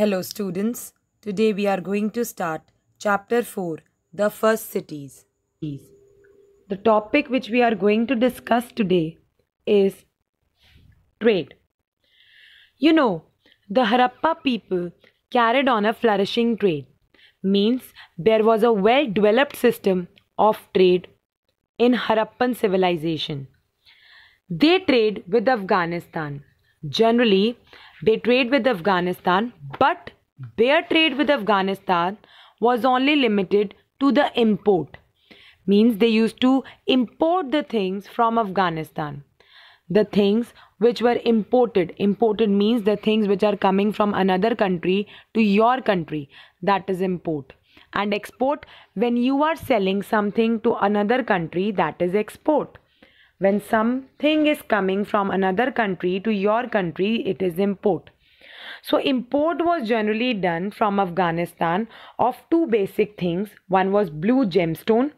Hello students, today we are going to start chapter 4, the first cities. The topic which we are going to discuss today is trade. You know, the Harappa people carried on a flourishing trade, means there was a well developed system of trade in Harappan civilization. They trade with Afghanistan Generally, they trade with Afghanistan, but their trade with Afghanistan was only limited to the import. Means they used to import the things from Afghanistan. The things which were imported. Imported means the things which are coming from another country to your country. That is import. And export, when you are selling something to another country, that is export. When something is coming from another country to your country, it is import. So, import was generally done from Afghanistan of two basic things one was blue gemstone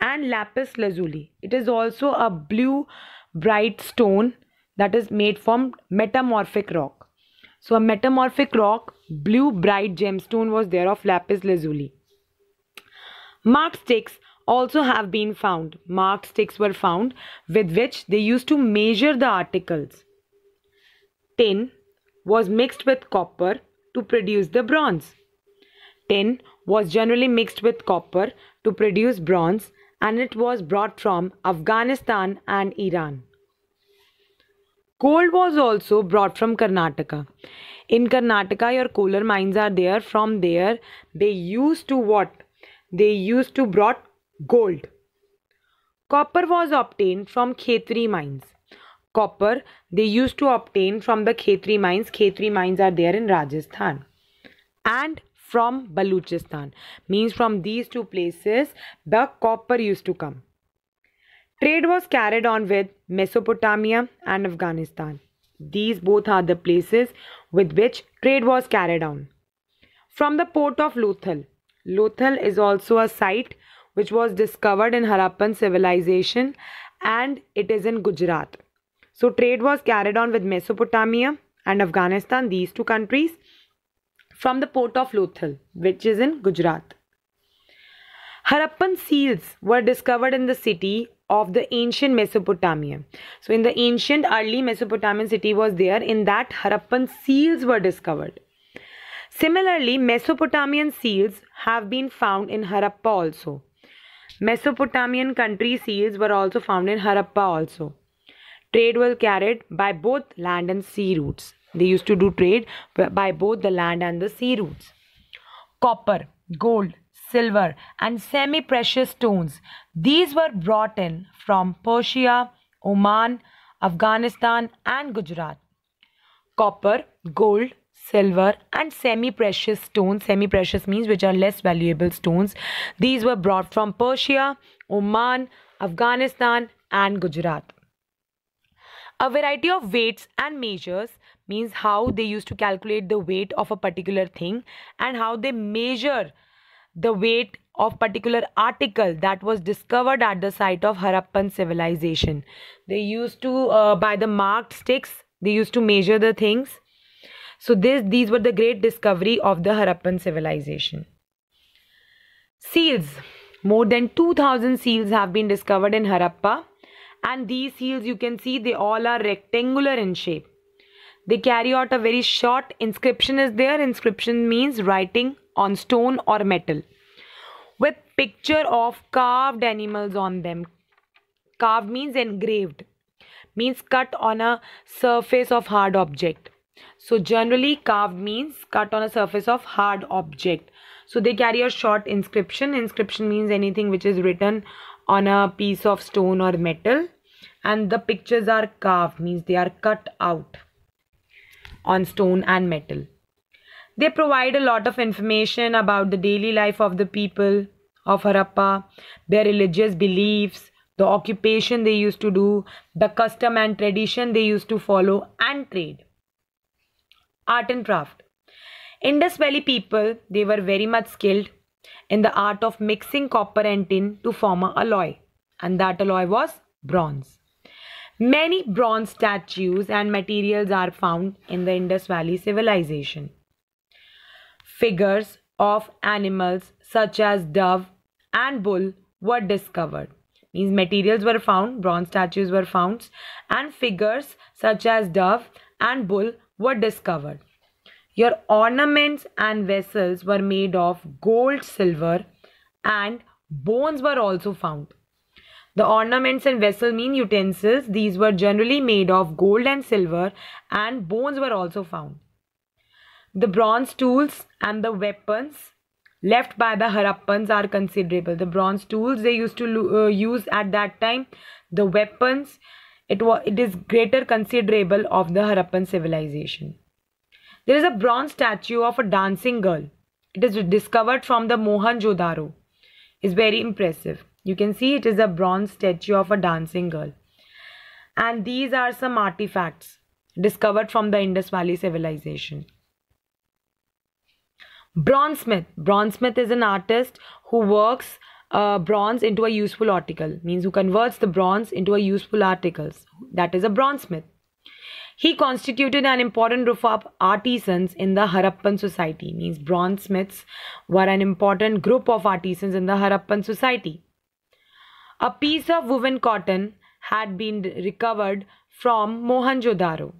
and lapis lazuli. It is also a blue bright stone that is made from metamorphic rock. So, a metamorphic rock, blue bright gemstone was there of lapis lazuli. Marx takes also have been found. Marked sticks were found with which they used to measure the articles. Tin was mixed with copper to produce the bronze. Tin was generally mixed with copper to produce bronze and it was brought from Afghanistan and Iran. Gold was also brought from Karnataka. In Karnataka, your coal mines are there. From there, they used to what? They used to brought Gold. Copper was obtained from Khetri mines. Copper they used to obtain from the Khetri mines. Khetri mines are there in Rajasthan. And from Baluchistan. Means from these two places the copper used to come. Trade was carried on with Mesopotamia and Afghanistan. These both are the places with which trade was carried on. From the port of Lothal. Lothal is also a site which was discovered in Harappan civilization and it is in Gujarat. So, trade was carried on with Mesopotamia and Afghanistan, these two countries, from the port of Lothal, which is in Gujarat. Harappan seals were discovered in the city of the ancient Mesopotamia. So, in the ancient early Mesopotamian city was there, in that Harappan seals were discovered. Similarly, Mesopotamian seals have been found in Harappa also. Mesopotamian country seals were also found in Harappa also. Trade was carried by both land and sea routes. They used to do trade by both the land and the sea routes. Copper, gold, silver and semi-precious stones. These were brought in from Persia, Oman, Afghanistan and Gujarat. Copper, gold, silver and semi-precious stones. Semi-precious means which are less valuable stones. These were brought from Persia, Oman, Afghanistan and Gujarat. A variety of weights and measures means how they used to calculate the weight of a particular thing and how they measure the weight of particular article that was discovered at the site of Harappan civilization. They used to, uh, by the marked sticks, they used to measure the things so this, these were the great discovery of the Harappan civilization. Seals. More than 2000 seals have been discovered in Harappa and these seals you can see they all are rectangular in shape. They carry out a very short inscription is there. Inscription means writing on stone or metal with picture of carved animals on them. Carved means engraved means cut on a surface of hard object. So generally carved means cut on a surface of hard object. So they carry a short inscription. Inscription means anything which is written on a piece of stone or metal. And the pictures are carved means they are cut out on stone and metal. They provide a lot of information about the daily life of the people of Harappa, their religious beliefs, the occupation they used to do, the custom and tradition they used to follow and trade art and craft. Indus Valley people, they were very much skilled in the art of mixing copper and tin to form a alloy and that alloy was bronze. Many bronze statues and materials are found in the Indus Valley civilization. Figures of animals such as dove and bull were discovered. Means materials were found, bronze statues were found and figures such as dove and bull were discovered. Your ornaments and vessels were made of gold, silver, and bones were also found. The ornaments and vessel mean utensils. These were generally made of gold and silver, and bones were also found. The bronze tools and the weapons left by the Harappans are considerable. The bronze tools they used to uh, use at that time, the weapons, it, was, it is greater considerable of the Harappan civilization. There is a bronze statue of a dancing girl. It is discovered from the mohan jodaro It's very impressive. You can see it is a bronze statue of a dancing girl. And these are some artifacts discovered from the Indus Valley civilization. Bronze smith. Bronze smith is an artist who works uh, bronze into a useful article means who converts the bronze into a useful articles that is a bronzesmith he constituted an important group of artisans in the harappan society means bronzesmiths were an important group of artisans in the harappan society a piece of woven cotton had been recovered from mohenjo-daro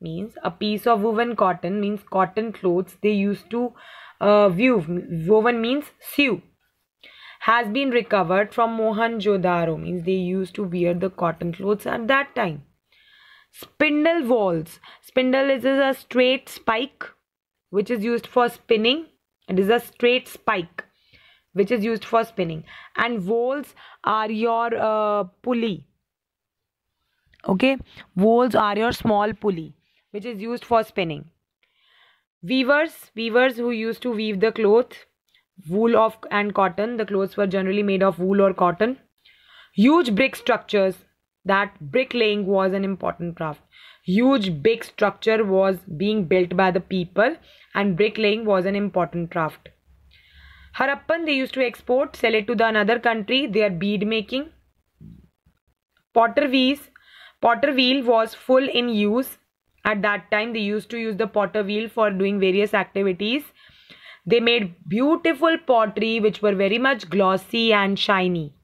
means a piece of woven cotton means cotton clothes they used to uh, weave woven means sew has been recovered from Mohan Jodaro means they used to wear the cotton clothes at that time. Spindle walls. Spindle is, is a straight spike which is used for spinning. It is a straight spike which is used for spinning and walls are your uh, pulley okay walls are your small pulley which is used for spinning weavers weavers who used to weave the cloth wool of and cotton the clothes were generally made of wool or cotton huge brick structures that bricklaying was an important craft huge big structure was being built by the people and bricklaying was an important craft harappan they used to export sell it to the another country their bead making potter wheels potter wheel was full in use at that time they used to use the potter wheel for doing various activities they made beautiful pottery which were very much glossy and shiny.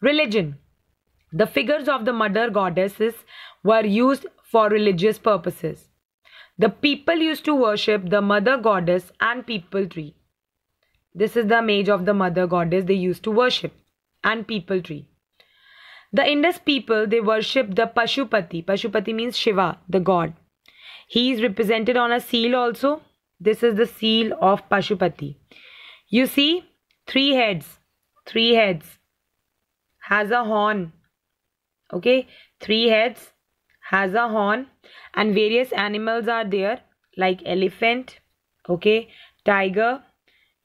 Religion. The figures of the mother goddesses were used for religious purposes. The people used to worship the mother goddess and people tree. This is the image of the mother goddess they used to worship and people tree. The Indus people they worship the Pashupati. Pashupati means Shiva, the god. He is represented on a seal also. This is the seal of Pashupati. You see, three heads, three heads, has a horn. Okay, three heads, has a horn and various animals are there like elephant, okay, tiger,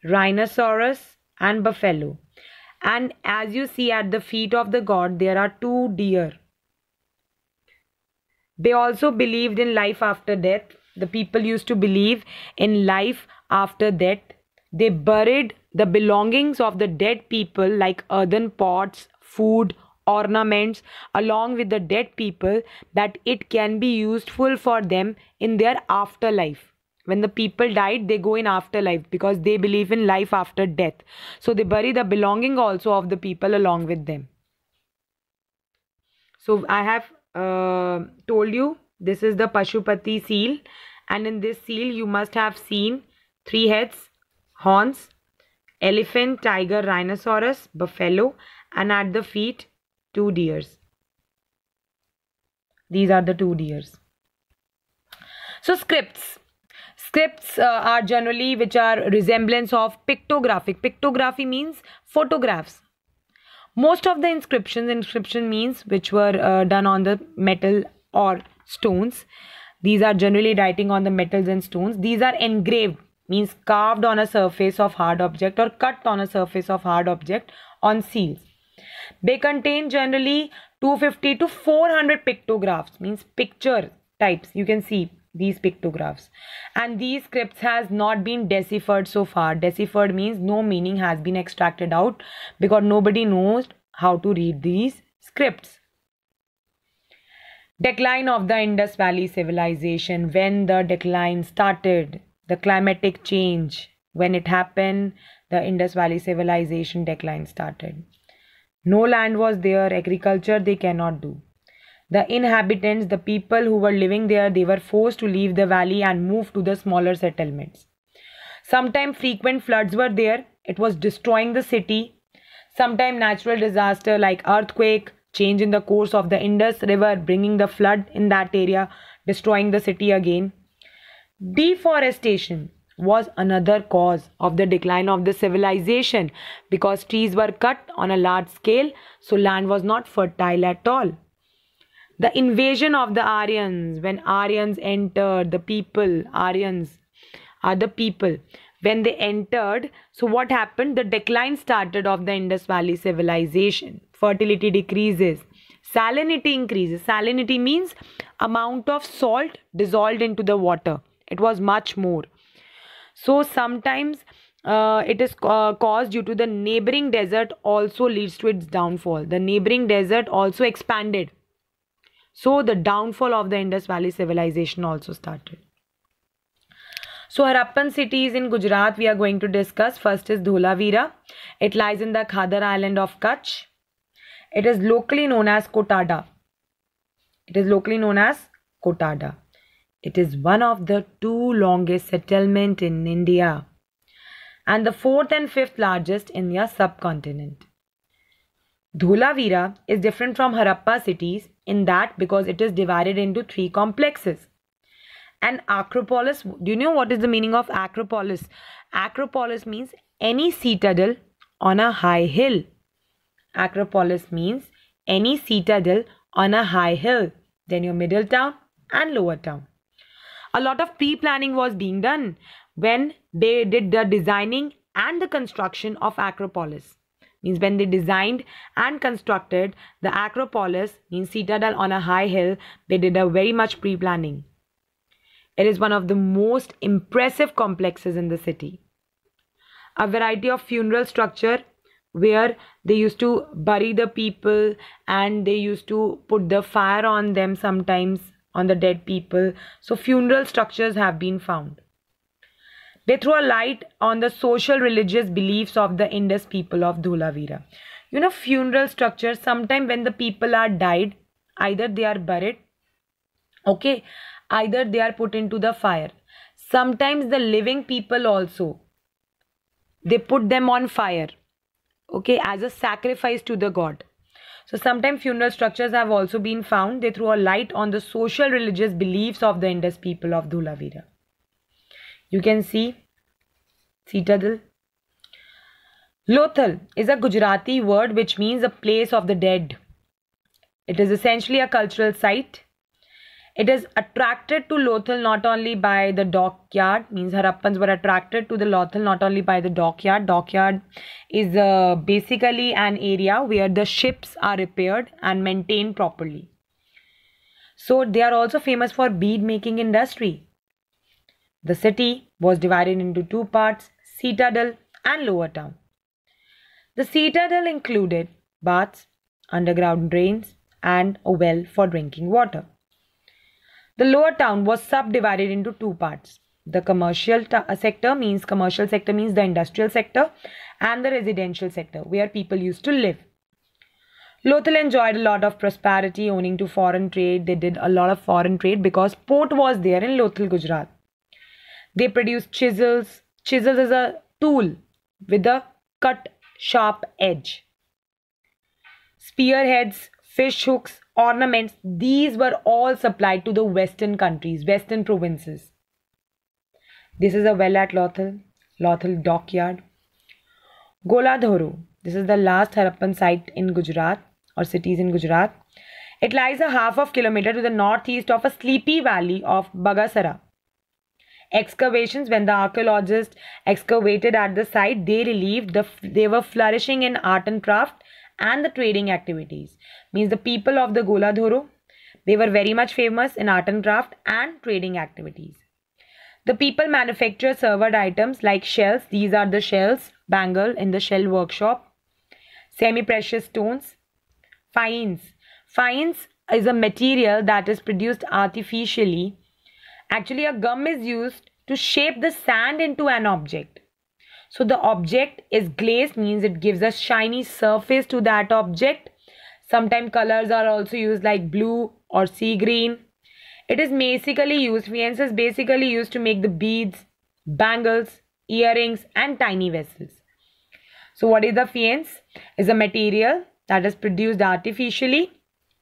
rhinoceros and buffalo. And as you see at the feet of the god, there are two deer. They also believed in life after death the people used to believe in life after death. They buried the belongings of the dead people like earthen pots, food, ornaments along with the dead people that it can be useful for them in their afterlife when the people died they go in afterlife because they believe in life after death so they bury the belonging also of the people along with them so i have uh, told you this is the pashupati seal and in this seal you must have seen three heads, horns, elephant, tiger, rhinoceros, buffalo and at the feet two deers. These are the two deers. So scripts. Scripts uh, are generally which are resemblance of pictographic. Pictography means photographs. Most of the inscriptions, inscription means which were uh, done on the metal or stones these are generally writing on the metals and stones. These are engraved means carved on a surface of hard object or cut on a surface of hard object on seals. They contain generally 250 to 400 pictographs means picture types. You can see these pictographs and these scripts has not been deciphered so far deciphered means no meaning has been extracted out because nobody knows how to read these scripts Decline of the Indus Valley civilization. When the decline started, the climatic change, when it happened, the Indus Valley civilization decline started. No land was there, agriculture they cannot do. The inhabitants, the people who were living there, they were forced to leave the valley and move to the smaller settlements. Sometimes frequent floods were there, it was destroying the city. Sometimes natural disaster like earthquake, change in the course of the Indus River, bringing the flood in that area, destroying the city again. Deforestation was another cause of the decline of the civilization because trees were cut on a large scale, so land was not fertile at all. The invasion of the Aryans, when Aryans entered, the people, Aryans are the people. When they entered, so what happened? The decline started of the Indus Valley civilization fertility decreases. Salinity increases. Salinity means amount of salt dissolved into the water. It was much more. So sometimes uh, it is uh, caused due to the neighboring desert also leads to its downfall. The neighboring desert also expanded. So the downfall of the Indus Valley civilization also started. So Harappan cities in Gujarat we are going to discuss. First is Dholavira. It lies in the Khadar island of Kutch. It is locally known as Kotada. It is locally known as Kotada. It is one of the two longest settlement in India and the fourth and fifth largest in the subcontinent. Dholavira is different from Harappa cities in that because it is divided into three complexes. And Acropolis, do you know what is the meaning of Acropolis? Acropolis means any citadel on a high hill. Acropolis means any citadel on a high hill, then your middle town and lower town. A lot of pre-planning was being done when they did the designing and the construction of Acropolis. Means when they designed and constructed the Acropolis, means citadel on a high hill, they did a very much pre-planning. It is one of the most impressive complexes in the city. A variety of funeral structure where they used to bury the people and they used to put the fire on them sometimes on the dead people. So funeral structures have been found. They throw a light on the social religious beliefs of the Indus people of Dhulavira. You know, funeral structures, Sometimes when the people are died, either they are buried, okay, either they are put into the fire. Sometimes the living people also, they put them on fire okay as a sacrifice to the god so sometimes funeral structures have also been found they throw a light on the social religious beliefs of the indus people of dhulavira you can see citadel lothal is a gujarati word which means a place of the dead it is essentially a cultural site it is attracted to Lothal not only by the dockyard, means Harappans were attracted to the Lothal not only by the dockyard. Dockyard is uh, basically an area where the ships are repaired and maintained properly. So they are also famous for bead making industry. The city was divided into two parts, citadel and lower town. The citadel included baths, underground drains and a well for drinking water. The lower town was subdivided into two parts. The commercial uh, sector means commercial sector means the industrial sector and the residential sector where people used to live. Lothal enjoyed a lot of prosperity owing to foreign trade. They did a lot of foreign trade because port was there in Lothal, Gujarat. They produced chisels. Chisels is a tool with a cut sharp edge. Spearheads, fish hooks, ornaments, these were all supplied to the western countries, western provinces. This is a well at Lothal, Lothal dockyard. Goladhoru. this is the last Harappan site in Gujarat or cities in Gujarat. It lies a half of kilometer to the northeast of a sleepy valley of Bagasara. Excavations, when the archaeologists excavated at the site, they relieved the, they were flourishing in art and craft and the trading activities means the people of the Goladhoro. They were very much famous in art and craft and trading activities. The people manufacture servered items like shells. These are the shells, bangle in the shell workshop. Semi-precious stones. Fines. Fines is a material that is produced artificially. Actually, a gum is used to shape the sand into an object. So the object is glazed means it gives a shiny surface to that object Sometimes colors are also used like blue or sea green. It is basically used, fiance is basically used to make the beads, bangles, earrings and tiny vessels. So what is the fiance? Is a material that is produced artificially.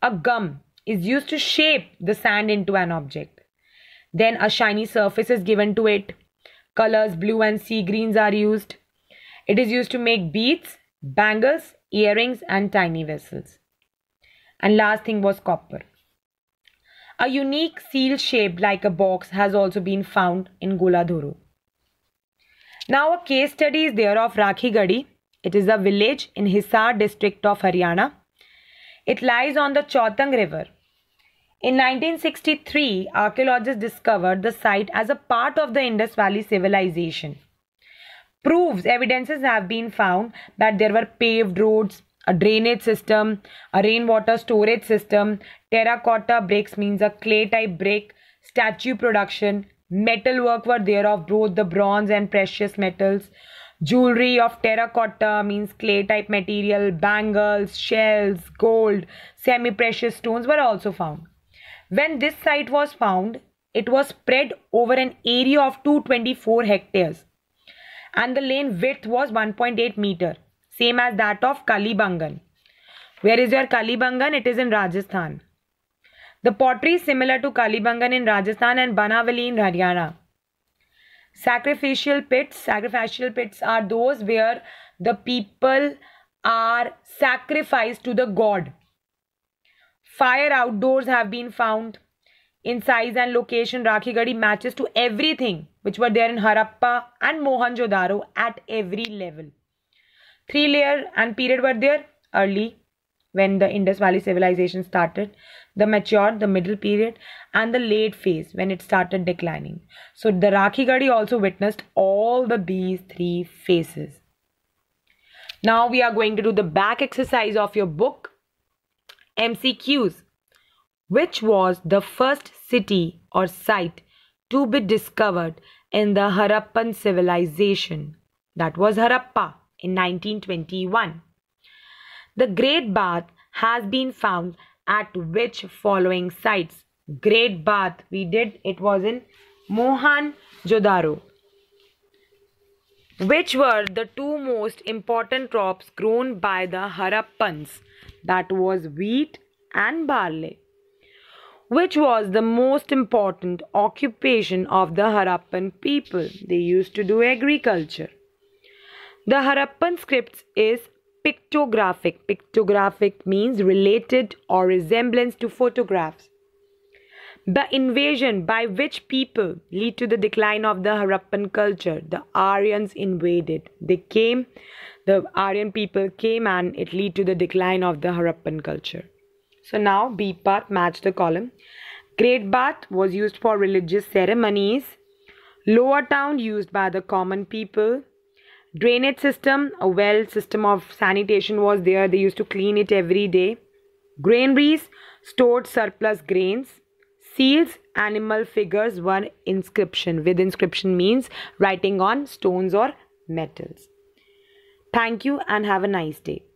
A gum is used to shape the sand into an object. Then a shiny surface is given to it. Colors blue and sea greens are used. It is used to make beads, bangles, earrings and tiny vessels and last thing was copper. A unique seal shaped like a box has also been found in Goladhuru. Now a case study is there of Rakhigadi. It is a village in Hisar district of Haryana. It lies on the Chautang River. In 1963, archaeologists discovered the site as a part of the Indus Valley civilization. Proofs, evidences have been found that there were paved roads, a drainage system, a rainwater storage system, terracotta bricks means a clay type brick, statue production, metal work were there of both the bronze and precious metals, jewelry of terracotta means clay type material, bangles, shells, gold, semi precious stones were also found. When this site was found, it was spread over an area of 224 hectares and the lane width was 1.8 meter same as that of Kalibangan. Where is your Kalibangan? It is in Rajasthan. The pottery is similar to Kalibangan in Rajasthan and Banavali in Haryana. Sacrificial pits. Sacrificial pits are those where the people are sacrificed to the god. Fire outdoors have been found. In size and location, Rakhi Gadi matches to everything which were there in Harappa and Mohenjo-daro at every level. Three layer and period were there early when the Indus Valley civilization started, the mature, the middle period, and the late phase when it started declining. So the Rakhi Gadi also witnessed all the these three phases. Now we are going to do the back exercise of your book MCQs. Which was the first city or site to be discovered in the Harappan civilization? That was Harappa in 1921. The Great Bath has been found at which following sites? Great Bath we did it was in Mohan Jodaro. Which were the two most important crops grown by the Harappans? That was wheat and barley. Which was the most important occupation of the Harappan people? They used to do agriculture. The Harappan script is pictographic. Pictographic means related or resemblance to photographs. The invasion by which people lead to the decline of the Harappan culture. The Aryans invaded. They came, the Aryan people came and it lead to the decline of the Harappan culture. So now B part match the column. Great bath was used for religious ceremonies. Lower town used by the common people drainage system a well system of sanitation was there they used to clean it every day granaries stored surplus grains seals animal figures were inscription with inscription means writing on stones or metals thank you and have a nice day